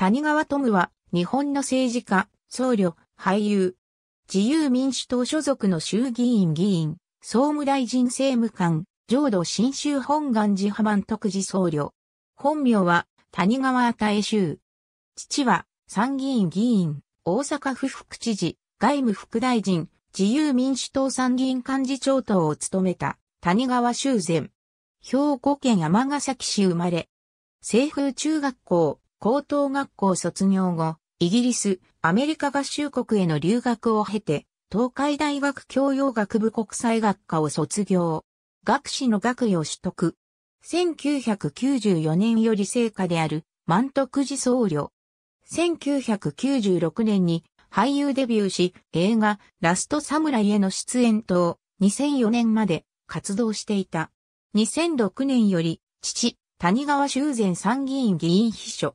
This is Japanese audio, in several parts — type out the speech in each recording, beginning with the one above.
谷川トムは、日本の政治家、僧侶、俳優、自由民主党所属の衆議院議員、総務大臣政務官、浄土新州本願寺派満徳寺僧侶。本名は、谷川与衆。父は、参議院議員、大阪府副知事、外務副大臣、自由民主党参議院幹事長等を務めた、谷川修善。兵庫県尼崎市生まれ。政府中学校、高等学校卒業後、イギリス、アメリカ合衆国への留学を経て、東海大学教養学部国際学科を卒業。学士の学位を取得。1994年より成果である、満徳寺僧侶。1996年に俳優デビューし、映画、ラストサムライへの出演等、2004年まで活動していた。2006年より、父、谷川修善参議院議員秘書。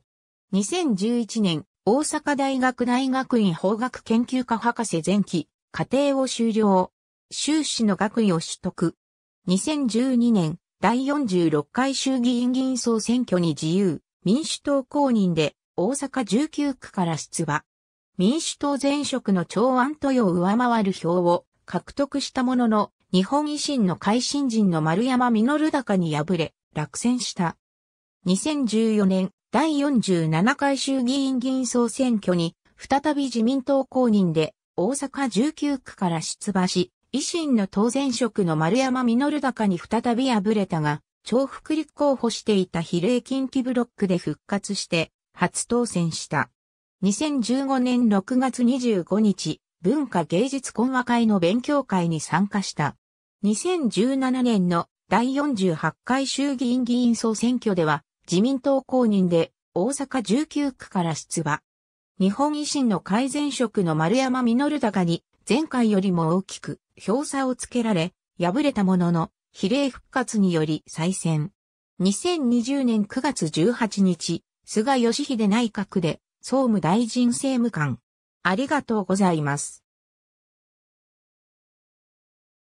2011年、大阪大学大学院法学研究科博士前期、課程を修了。修士の学位を取得。2012年、第46回衆議院議員総選挙に自由、民主党公認で、大阪19区から出馬。民主党前職の長安豊を上回る票を獲得したものの、日本維新の会新人の丸山実高に敗れ、落選した。2014年、第47回衆議院議員総選挙に、再び自民党公認で、大阪19区から出馬し、維新の当選職の丸山実高に再び敗れたが、重複立候補していた比例近畿ブロックで復活して、初当選した。2015年6月25日、文化芸術懇話会の勉強会に参加した。2017年の第48回衆議院議員総選挙では、自民党公認で大阪19区から出馬。日本維新の改善職の丸山実高に前回よりも大きく票差をつけられ、敗れたものの比例復活により再選。2020年9月18日、菅義偉内閣で総務大臣政務官。ありがとうございます。